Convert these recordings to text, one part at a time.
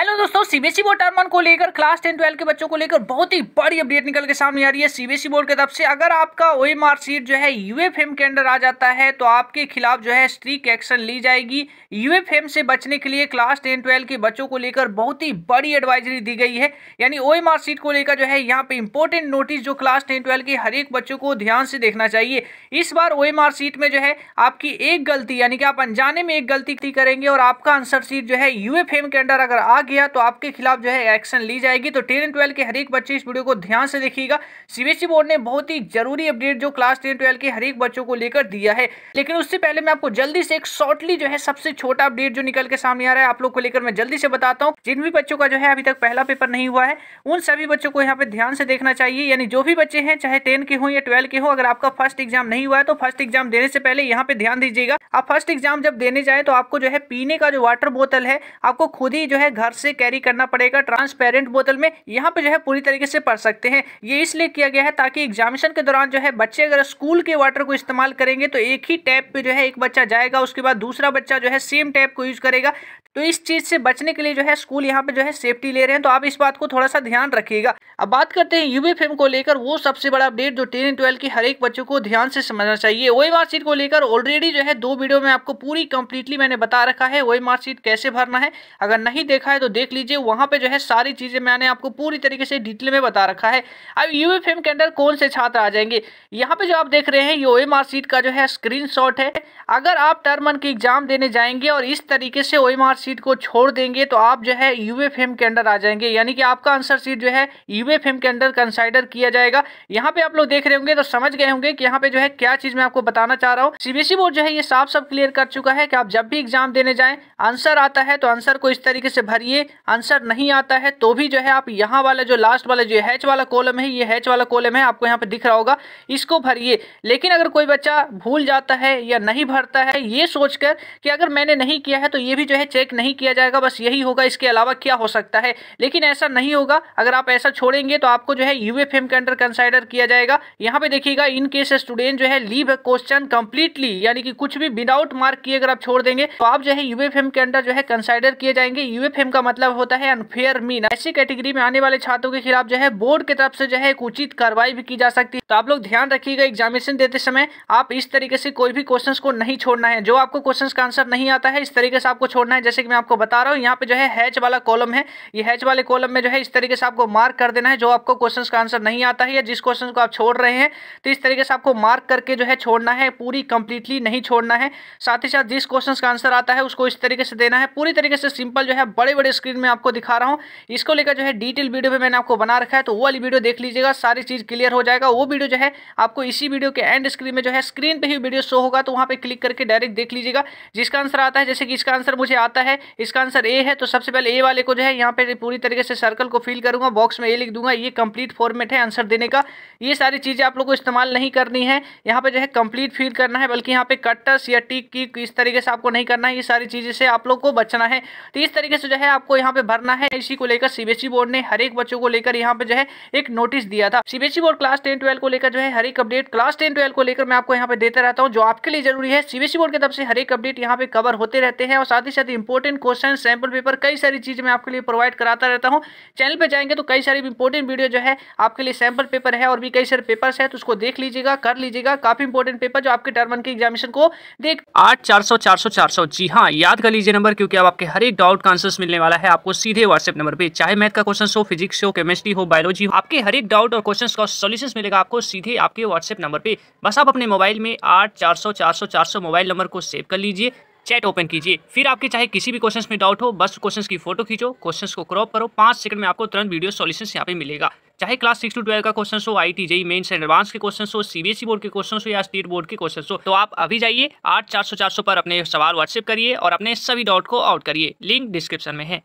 hello दोस्तों CBSE board term को लेकर क्लास टेन ट्वेल्व के बच्चों को लेकर बहुत ही बड़ी अपडेट निकल के सामने आ रही है सीबीएसई बोर्ड की तरफ से अगर आपका ओ एम सीट जो है यूएफएम के अंडर आ जाता है तो आपके खिलाफ जो है स्ट्रिक एक्शन ली जाएगी यूएफएम से बचने के लिए क्लास टेन ट्वेल्व के बच्चों को लेकर बहुत ही बड़ी एडवाइजरी दी गई है यानी ओ एम सीट को लेकर जो है यहाँ पे इंपॉर्टेंट नोटिस जो क्लास टेन ट्वेल्व के हर एक बच्चों को ध्यान से देखना चाहिए इस बार ओ एम सीट में जो है आपकी एक गलती यानी कि आप अनजाने में एक गलती करेंगे और आपका आंसर सीट जो है यूएफएम के अंडर अगर आ किया तो आपके खिलाफ जो है एक्शन ली जाएगी तो टेन ट्वेल्व के हर एक बच्चे इस वीडियो को ध्यान से देखिएगा सीबीएसई बोर्ड e ने बहुत ही जरूरी अपडेट जो क्लास टेन ट्वेल्व के हर एक बच्चों को लेकर दिया है लेकिन उससे पहले मैं आपको जल्दी से एक शॉर्टली जो है सबसे छोटा अपडेट जो निकल के सामने आ रहा है आप लोग को लेकर मैं जल्दी से बताता हूँ जिन भी बच्चों का जो है अभी तक पहला पेपर नहीं हुआ है उन सभी बच्चों को यहाँ पे ध्यान से देखना चाहिए यानी जो भी बच्चे हैं चाहे टेन के हों या ट्वेल्व के हों अगर आपका फर्स्ट एग्जाम नहीं हुआ है तो फर्स्ट एग्जाम देने से पहले यहाँ पे ध्यान दीजिएगा आप फर्स्ट एग्जाम जब देने जाए तो आपको जो है पीने का जो वाटर बोतल है आपको खुद ही जो है घर से कैरी करना पड़ेगा ट्रांसपेरेंट बोतल में यहाँ पे जो है पूरी तरीके से पढ़ सकते हैं ये इसलिए किया गया है ताकि एग्जामिनेशन के दौरान जो है बच्चे अगर स्कूल के वाटर को इस्तेमाल करेंगे तो एक ही टैप पे जो है एक बच्चा जाएगा उसके बाद दूसरा बच्चा जो है सेम टैप को यूज करेगा तो इस चीज से बचने के लिए जो है स्कूल यहाँ पे जो है सेफ्टी ले रहे हैं तो आप इस बात को थोड़ा सा ध्यान रखिएगा अब बात करते हैं यूवी फिल्म को लेकर वो सबसे बड़ा अपडेट जो टेन एंड ट्वेल्व की हर एक बच्चों को ध्यान से समझना चाहिए वही मार्कशीट को लेकर ऑलरेडी जो है दो वीडियो में आपको पूरी कंप्लीटली मैंने बता रखा है वही मार्कशीट कैसे भरना है अगर नहीं देखा है तो देख लीजिए वहां पे जो है सारी चीज़ें मैंने आपको पूरी तरीके से डिटेल में बता रखा है अब यू के अंदर कौन से छात्र आ जाएंगे यहाँ पे जो आप देख रहे हैं यू एम का जो है स्क्रीन है अगर आप टर्म वन की एग्जाम देने जाएंगे और इस तरीके से ओ एम को छोड़ देंगे तो आप जो है यू के अंदर आ जाएंगे यानी कि आपका आंसर सीट जो है यू के अंदर कंसाइडर किया जाएगा यहाँ पे आप लोग देख रहे होंगे तो समझ गए होंगे कि यहाँ पे जो है क्या चीज़ मैं आपको बताना चाह रहा हूँ सीबीएसई e बोर्ड जो है ये साफ साफ क्लियर कर चुका है कि आप जब भी एग्जाम देने जाएं आंसर आता है तो आंसर को इस तरीके से भरिए ये आंसर नहीं आता है तो भी जो है आप यहाँ वाला जो लास्ट वाला जो हैच वाला कॉलम है ये हैच वाला कॉलम है आपको यहाँ पर दिख रहा होगा इसको भरिए लेकिन अगर कोई बच्चा भूल जाता है या नहीं भरता है ये सोचकर कि अगर मैंने नहीं किया है तो ये भी जो है चेक नहीं किया जाएगा बस यही होगा इसके अलावा क्या हो सकता है लेकिन ऐसा नहीं होगा अगर आप ऐसा छोड़ेंगे तो आपको जो है यू के अंडर कंसाइडर किया जाएगा यहाँ पे देखिएगा इन केस स्टूडेंट जो है लीव क्वेश्चन कंप्लीटली यानी कि कुछ भी विदाउट मार्क किए अगर आप छोड़ देंगे तो आप जो है यू के अंडर जो है कंसाइडर किए जाएंगे यू का का मतलब होता है अनफेयर मीन ऐसी कैटेगरी में आने वाले छात्रों के खिलाफ जो है बोर्ड की तरफ से जो है उचित कार्रवाई भी की जा सकती है तो आप लोग ध्यान रखिएगा एग्जामिनेशन देते समय आप इस तरीके से कोई भी क्वेश्चन को नहीं छोड़ना है जो आपको क्वेश्चन का आंसर नहीं आता है इस तरीके से आपको छोड़ना है जैसे कि मैं आपको बता रहा हूँ यहाँ पे जो हैच वाला कॉलम है ये हैच वाले कॉलम में जो है इस तरीके से आपको मार्क कर देना है जो आपको क्वेश्चन का आंसर नहीं आता है या जिस क्वेश्चन को आप छोड़ रहे हैं तो इस तरीके से आपको मार्क करके जो है छोड़ना है पूरी कंप्लीटली नहीं छोड़ना है साथ ही साथ जिस क्वेश्चन का आंसर आता है उसको इस तरीके से देना है पूरी तरीके से सिंपल जो है बड़े बड़े छोटे स्क्रीन में आपको दिखा रहा हूँ इसको लेकर जो है डिटेल वीडियो भी मैंने आपको बना रखा है तो वो वाली वीडियो देख लीजिएगा सारी चीज़ क्लियर हो जाएगा वो वीडियो जो है आपको इसी वीडियो के एंड स्क्रीन में जो है स्क्रीन पर ही वीडियो शो होगा तो वहाँ पर क्लिक करके डायरेक्ट देख लीजिएगा जिसका आंसर आता है जैसे कि इसका आंसर मुझे आता है इसका आंसर ए है तो सबसे पहले ए वाले को जो है यहाँ पर पूरी तरीके से सर्कल को फिल करूँगा बॉक्स में ए लिख दूंगा ये कंप्लीट फॉर्मेट है आंसर देने का ये सारी चीज़ें आप लोग को इस्तेमाल नहीं करनी है यहाँ पर जो है कंप्लीट फिल करना है बल्कि यहाँ पर कट्टस या टिक की इस तरीके से आपको नहीं करना है ये सारी चीज़ें से आप लोग को बचना है तो इस तरीके से जो है आपको यहाँ पे भरना है इसी को लेकर सीबीएसई बोर्ड e ने हर एक बच्चों को लेकर यहाँ पे जो है एक नोटिस दिया था CBSE board class ten twelve को लेकर जो है हर एक अपडेट क्लास टेन ट्वेल्व को लेकर मैं आपको यहाँ पे देता रहता हूँ जो आपके लिए जरूरी है सीबीएसई बोर्ड e की तरफ से हर एक अपडेट यहाँ पे कवर होते रहते हैं और साथ ही साथ इंपॉर्टेंट क्वेश्चन सैंपल पेपर कई सारी चीजें मैं आपके लिए प्रोवाइड कराता रहता हूँ चैनल पर जाएंगे तो कई सारी इंपॉर्टेंट वीडियो जो है आपके लिए सैंपल पेपर है और भी कई सारे पेपर है तो उसको देख लीजिएगा कर लीजिएगा काफी इंपॉर्टेंट पेपर जो आपके टर्म के एग्जामिनेशन को देख आठ चार सौ चार सौ चार सौ जी हाँ याद कर लीजिए नंबर क्योंकि अब आपके हर एक डाउट का आंसर मिलने वाला वाला है आपको सीधे व्हाट्सएप नंबर पे चाहे मैथ का क्वेश्चन हो फिजिक्स हो केमिस्ट्री हो बायोलॉजी हो आपके हर एक डाउट और क्वेश्चन का सोल्यूशन मिलेगा आपको सीधे आपके व्हाट्सएप नंबर पे बस आप अपने मोबाइल में आठ चार सौ मोबाइल नंबर को सेव कर लीजिए चैट ओपन कीजिए फिर आपके चाहे किसी भी क्वेश्चन में डाउट हो बस क्वेश्चन की फोटो खींचो क्वेश्चन को क्रॉप करो पांच सेकंड में आपको तुरंत वीडियो सॉल्यूशन यहाँ पे मिलेगा चाहे क्लास सिक्स टू ट्वेल्व का क्वेश्चन हो I T JEE mains advance के क्वेश्चन हो सीबीएसई बोर्ड e के क्वेश्चन हो या स्टेट बोर्ड के क्वेश्चन हो तो आप अभी जाइए आठ चार सौ चार सौ पर अपने सवाल व्हाट्सएप करिए और अपने सभी डाउट को आउट करिए लिंक डिस्क्रिप्शन में है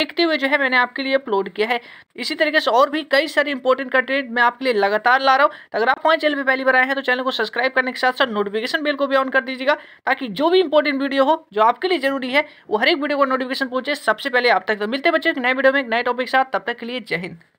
देखते हुए जो है मैंने आपके लिए अपलोड किया है इसी तरीके से और भी कई सारे इंपॉर्टेंट कंटेंट मैं आपके लिए लगातार ला रहा हूँ तो अगर आप हमारे चैनल पर पहली बार आए हैं तो चैनल को सब्सक्राइब करने के साथ साथ नोटिफिकेशन बेल को भी ऑन कर दीजिएगा ताकि जो भी इंपॉर्टेंट वीडियो हो जो आपके लिए जरूरी है वो हर एक वीडियो को नोटिफिकेशन पहुंचे सबसे पहले आप तक तो मिलते बच्चे नए वीडियो में एक नए टॉपिक के साथ तब तक के लिए जय हिंद